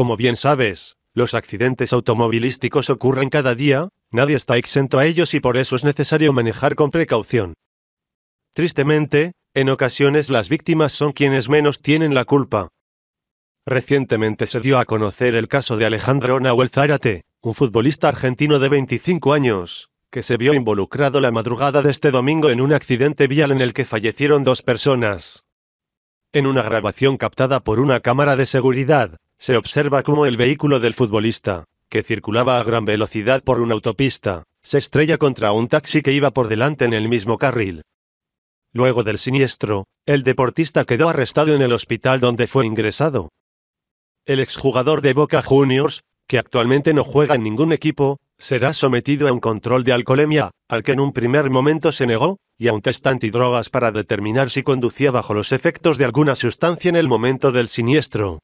Como bien sabes, los accidentes automovilísticos ocurren cada día, nadie está exento a ellos y por eso es necesario manejar con precaución. Tristemente, en ocasiones las víctimas son quienes menos tienen la culpa. Recientemente se dio a conocer el caso de Alejandro Nahuel Zárate, un futbolista argentino de 25 años, que se vio involucrado la madrugada de este domingo en un accidente vial en el que fallecieron dos personas. En una grabación captada por una cámara de seguridad, se observa cómo el vehículo del futbolista, que circulaba a gran velocidad por una autopista, se estrella contra un taxi que iba por delante en el mismo carril. Luego del siniestro, el deportista quedó arrestado en el hospital donde fue ingresado. El exjugador de Boca Juniors, que actualmente no juega en ningún equipo, será sometido a un control de alcoholemia, al que en un primer momento se negó, y a un test antidrogas para determinar si conducía bajo los efectos de alguna sustancia en el momento del siniestro.